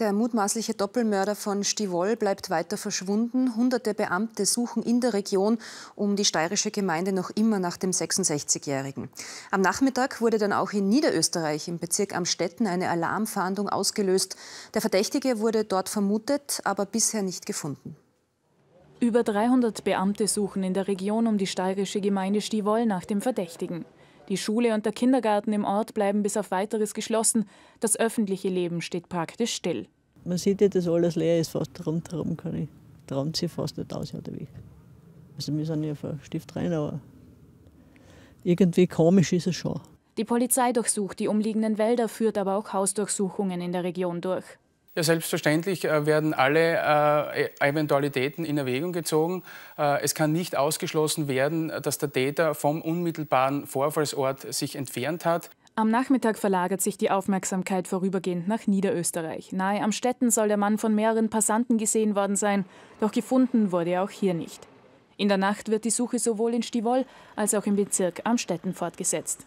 Der mutmaßliche Doppelmörder von Stivol bleibt weiter verschwunden. Hunderte Beamte suchen in der Region um die steirische Gemeinde noch immer nach dem 66-Jährigen. Am Nachmittag wurde dann auch in Niederösterreich im Bezirk Amstetten eine Alarmfahndung ausgelöst. Der Verdächtige wurde dort vermutet, aber bisher nicht gefunden. Über 300 Beamte suchen in der Region um die steirische Gemeinde Stivol nach dem Verdächtigen. Die Schule und der Kindergarten im Ort bleiben bis auf weiteres geschlossen. Das öffentliche Leben steht praktisch still. Man sieht ja, dass alles leer ist, fast rundherum kann ich. Traut sich fast nicht aus, oder wie. Also wir sind ja auf Stift rein, aber irgendwie komisch ist es schon. Die Polizei durchsucht die umliegenden Wälder, führt aber auch Hausdurchsuchungen in der Region durch. Ja, selbstverständlich äh, werden alle äh, e-, Eventualitäten in Erwägung gezogen. Äh, es kann nicht ausgeschlossen werden, dass der Täter vom unmittelbaren Vorfallsort sich entfernt hat. Am Nachmittag verlagert sich die Aufmerksamkeit vorübergehend nach Niederösterreich. Nahe am Städten soll der Mann von mehreren Passanten gesehen worden sein, doch gefunden wurde er auch hier nicht. In der Nacht wird die Suche sowohl in Stivol als auch im Bezirk Amstetten fortgesetzt.